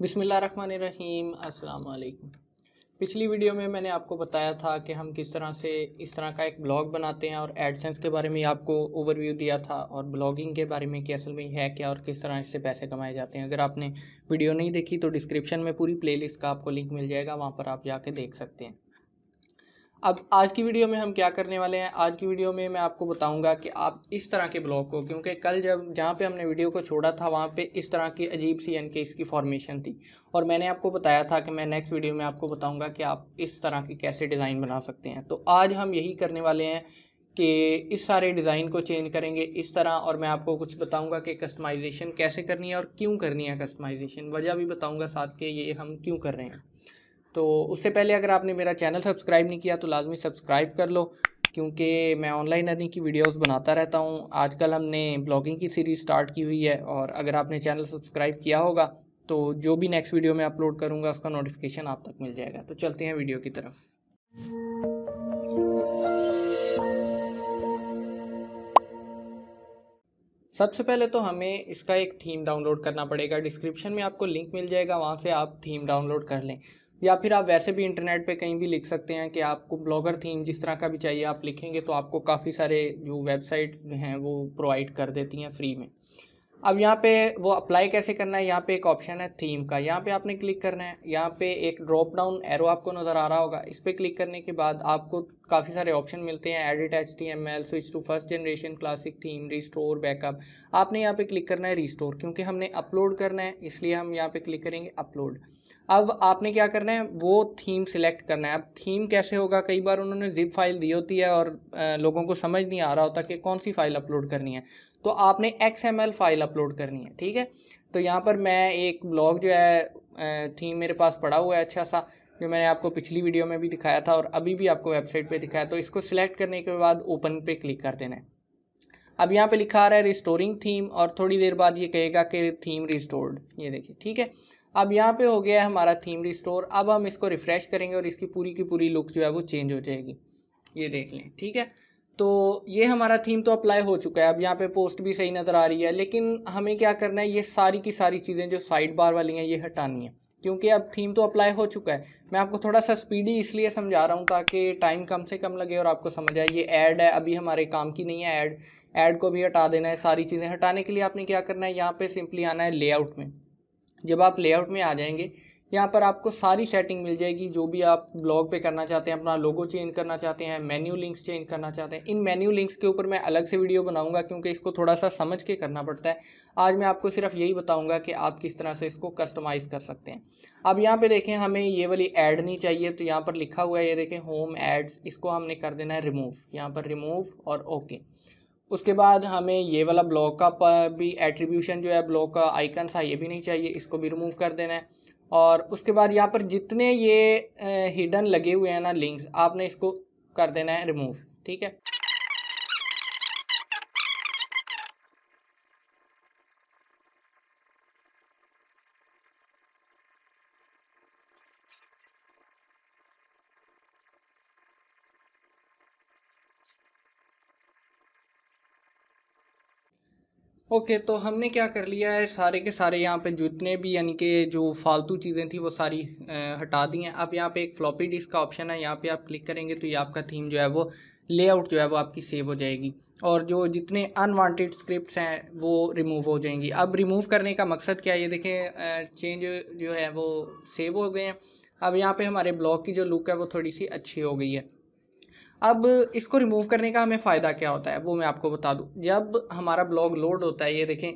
अस्सलाम वालेकुम पिछली वीडियो में मैंने आपको बताया था कि हम किस तरह से इस तरह का एक ब्लॉग बनाते हैं और एडसेंस के बारे में आपको ओवरव्यू दिया था और ब्लॉगिंग के बारे में कि असल में है क्या और किस तरह इससे पैसे कमाए जाते हैं अगर आपने वीडियो नहीं देखी तो डिस्क्रिप्शन में पूरी प्लेलिस्ट का आपको लिंक मिल जाएगा वहाँ पर आप जाके देख सकते हैं अब आज की वीडियो में हम क्या करने वाले हैं आज की वीडियो में मैं आपको बताऊंगा कि आप इस तरह के ब्लॉक को क्योंकि कल जब जहाँ पे हमने वीडियो को छोड़ा था वहाँ पे इस तरह की अजीब सी एन के इसकी फॉर्मेशन थी और मैंने आपको बताया था कि मैं नेक्स्ट वीडियो में आपको बताऊंगा कि आप इस तरह के कैसे डिज़ाइन बना सकते हैं तो आज हम यही करने वाले हैं कि इस सारे डिज़ाइन को चेंज करेंगे इस तरह और मैं आपको कुछ बताऊँगा कि कस्टमाइजेशन कैसे करनी है और क्यों करनी है कस्टमाइजेशन वजह भी बताऊँगा साथ के ये हम क्यों कर रहे हैं तो उससे पहले अगर आपने मेरा चैनल सब्सक्राइब नहीं किया तो लाजमी सब्सक्राइब कर लो क्योंकि मैं ऑनलाइन अर्निंग की वीडियोस बनाता रहता हूँ आजकल हमने ब्लॉगिंग की सीरीज़ स्टार्ट की हुई है और अगर आपने चैनल सब्सक्राइब किया होगा तो जो भी नेक्स्ट वीडियो मैं अपलोड करूँगा उसका नोटिफिकेशन आप तक मिल जाएगा तो चलते हैं वीडियो की तरफ सबसे पहले तो हमें इसका एक थीम डाउनलोड करना पड़ेगा डिस्क्रिप्शन में आपको लिंक मिल जाएगा वहाँ से आप थीम डाउनलोड कर लें या फिर आप वैसे भी इंटरनेट पे कहीं भी लिख सकते हैं कि आपको ब्लॉगर थीम जिस तरह का भी चाहिए आप लिखेंगे तो आपको काफ़ी सारे जो वेबसाइट हैं वो प्रोवाइड कर देती हैं फ्री में अब यहाँ पे वो अप्लाई कैसे करना है यहाँ पे एक ऑप्शन है थीम का यहाँ पे आपने क्लिक करना है यहाँ पे एक ड्रॉप डाउन एरो आपको नज़र आ रहा होगा इस पर क्लिक करने के बाद आपको काफ़ी सारे ऑप्शन मिलते हैं edit H T M L switch to first generation classic theme restore backup आपने यहाँ पे क्लिक करना है रिस्टोर क्योंकि हमने अपलोड करना है इसलिए हम यहाँ पे क्लिक करेंगे अपलोड अब आपने क्या करना है वो थीम सिलेक्ट करना है अब थीम कैसे होगा कई बार उन्होंने जिप फाइल दी होती है और लोगों को समझ नहीं आ रहा होता कि कौन सी फाइल अपलोड करनी है तो आपने एक्स फाइल अपलोड करनी है ठीक है तो यहाँ पर मैं एक ब्लॉग जो है थीम मेरे पास पड़ा हुआ है अच्छा सा जो मैंने आपको पिछली वीडियो में भी दिखाया था और अभी भी आपको वेबसाइट पे दिखाया तो इसको सिलेक्ट करने के बाद ओपन पे क्लिक कर देना है अब यहाँ पे लिखा आ रहा है रिस्टोरिंग थीम और थोड़ी देर बाद ये कहेगा कि थीम रिस्टोर्ड ये देखिए ठीक है अब यहाँ पे हो गया है हमारा थीम रिस्टोर अब हम इसको रिफ़्रेश करेंगे और इसकी पूरी की पूरी लुक जो है वो चेंज हो जाएगी ये देख लें ठीक है तो ये हमारा थीम तो अप्लाई हो चुका है अब यहाँ पे पोस्ट भी सही नज़र आ रही है लेकिन हमें क्या करना है ये सारी की सारी चीज़ें जो साइड बार वाली हैं ये हटानी है क्योंकि अब थीम तो अप्लाई हो चुका है मैं आपको थोड़ा सा स्पीडी इसलिए समझा रहा हूँ ताकि टाइम कम से कम लगे और आपको समझ आए ये ऐड है अभी हमारे काम की नहीं है ऐड ऐड को भी हटा देना है सारी चीज़ें हटाने के लिए आपने क्या करना है यहाँ पे सिंपली आना है लेआउट में जब आप लेआउट में आ जाएंगे यहाँ पर आपको सारी सेटिंग मिल जाएगी जो भी आप ब्लॉग पे करना चाहते हैं अपना लोगो चेंज करना चाहते हैं मेन्यू लिंक्स चेंज करना चाहते हैं इन मेन्यू लिंक्स के ऊपर मैं अलग से वीडियो बनाऊंगा क्योंकि इसको थोड़ा सा समझ के करना पड़ता है आज मैं आपको सिर्फ यही बताऊंगा कि आप किस तरह से इसको कस्टमाइज़ कर सकते हैं अब यहाँ पर देखें हमें ये वाली एड नहीं चाहिए तो यहाँ पर लिखा हुआ है ये देखें होम एड्स इसको हमने कर देना है रिमूव यहाँ पर रिमूव और ओके उसके बाद हमें ये वाला ब्लॉक का भी एट्रीब्यूशन जो है ब्लॉक का आइकन सा हाँ, ये भी नहीं चाहिए इसको भी रिमूव कर देना है और उसके बाद यहाँ पर जितने ये हिडन लगे हुए हैं ना लिंक्स आपने इसको कर देना है रिमूव ठीक है ओके okay, तो हमने क्या कर लिया है सारे के सारे यहाँ पे जितने भी यानी कि जो फालतू चीज़ें थी वो सारी आ, हटा दी हैं अब यहाँ पे एक फ्लॉपी डिस्क का ऑप्शन है यहाँ पे आप क्लिक करेंगे तो ये आपका थीम जो है वो लेआउट जो है वो आपकी सेव हो जाएगी और जो जितने अनवांटेड स्क्रिप्ट्स हैं वो रिमूव हो जाएंगी अब रिमूव करने का मकसद क्या है ये देखें चेंज जो है वो सेव हो गए हैं अब यहाँ पे हमारे ब्लॉग की जो लुक है वो थोड़ी सी अच्छी हो गई है अब इसको रिमूव करने का हमें फ़ायदा क्या होता है वो मैं आपको बता दूँ जब हमारा ब्लॉग लोड होता है ये देखें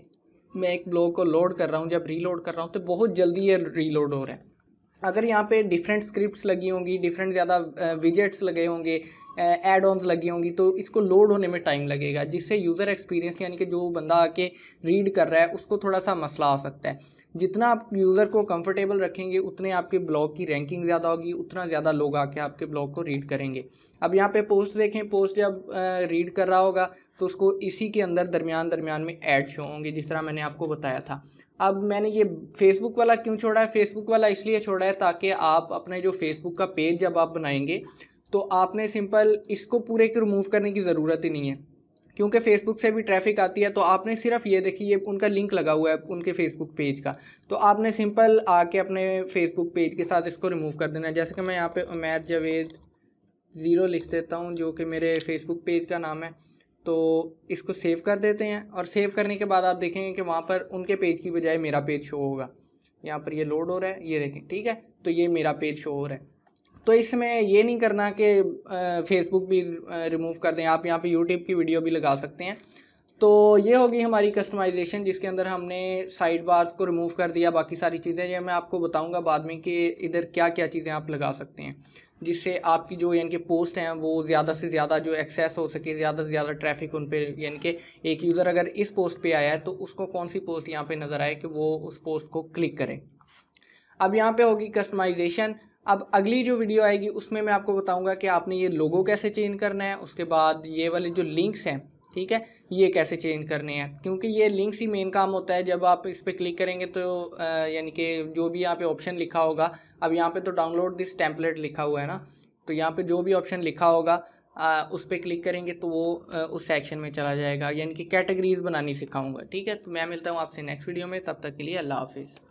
मैं एक ब्लॉग को लोड कर रहा हूँ जब रीलोड कर रहा हूँ तो बहुत जल्दी ये रीलोड हो रहा है अगर यहाँ पे डिफरेंट स्क्रिप्ट्स लगी होंगी डिफरेंट ज़्यादा विजेट्स लगे होंगे एड ऑन्स लगी होंगी तो इसको लोड होने में टाइम लगेगा जिससे यूज़र एक्सपीरियंस यानी कि जो बंदा आके रीड कर रहा है उसको थोड़ा सा मसला आ सकता है जितना आप यूज़र को कंफर्टेबल रखेंगे उतने आपके ब्लॉग की रैंकिंग ज़्यादा होगी उतना ज़्यादा लोग आके आपके ब्लॉग को रीड करेंगे अब यहाँ पे पोस्ट देखें पोस्ट जब रीड कर रहा होगा तो उसको इसी के अंदर दरमियान दरमियान में ऐड शो होंगे जिस तरह मैंने आपको बताया था अब मैंने ये फेसबुक वाला क्यों छोड़ा है फेसबुक वाला इसलिए छोड़ा है ताकि आप अपने जो फेसबुक का पेज जब आप बनाएंगे तो आपने सिंपल इसको पूरे के रिमूव करने की ज़रूरत ही नहीं है क्योंकि फेसबुक से भी ट्रैफिक आती है तो आपने सिर्फ ये देखिए ये उनका लिंक लगा हुआ है उनके फेसबुक पेज का तो आपने सिंपल आके अपने फेसबुक पेज के साथ इसको रिमूव कर देना है जैसे कि मैं यहाँ पे उमैर जावेद ज़ीरो लिख देता हूँ जो कि मेरे फेसबुक पेज का नाम है तो इसको सेव कर देते हैं और सेव करने के बाद आप देखेंगे कि वहाँ पर उनके पेज की बजाय मेरा पेज शो होगा यहाँ पर ये लोड हो रहा है ये देखें ठीक है तो ये मेरा पेज शो हो रहा है तो इसमें ये नहीं करना कि फेसबुक भी रिमूव कर दें आप यहाँ पे यूट्यूब की वीडियो भी लगा सकते हैं तो ये होगी हमारी कस्टमाइजेशन जिसके अंदर हमने साइड बार्स को रिमूव कर दिया बाकी सारी चीज़ें ये मैं आपको बताऊँगा बाद में कि इधर क्या क्या चीज़ें आप लगा सकते हैं जिससे आपकी जो यानी कि पोस्ट हैं वो ज़्यादा से ज़्यादा जो एक्सेस हो सके ज़्यादा से ज़्यादा ट्रैफिक उन पर यानी कि एक यूज़र अगर इस पोस्ट पे आया है तो उसको कौन सी पोस्ट यहाँ पे नज़र आए कि वो उस पोस्ट को क्लिक करें अब यहाँ पे होगी कस्टमाइजेशन अब अगली जो वीडियो आएगी उसमें मैं आपको बताऊंगा कि आपने ये लोगो कैसे चेंज करना है उसके बाद ये वाले जो लिंक्स हैं ठीक है ये कैसे चेंज करने हैं क्योंकि ये लिंक्स ही मेन काम होता है जब आप इस पर क्लिक करेंगे तो यानी कि जो भी यहाँ पे ऑप्शन लिखा होगा अब यहाँ पे तो डाउनलोड दिस टेम्पलेट लिखा हुआ है ना तो यहाँ पे जो भी ऑप्शन लिखा होगा आ, उस पर क्लिक करेंगे तो वो आ, उस सेक्शन में चला जाएगा यानी कि कैटेगरीज बनानी सिखाऊंगा ठीक है तो मैं मिलता हूँ आपसे नेक्स्ट वीडियो में तब तक के लिए अल्लाह हाफिज़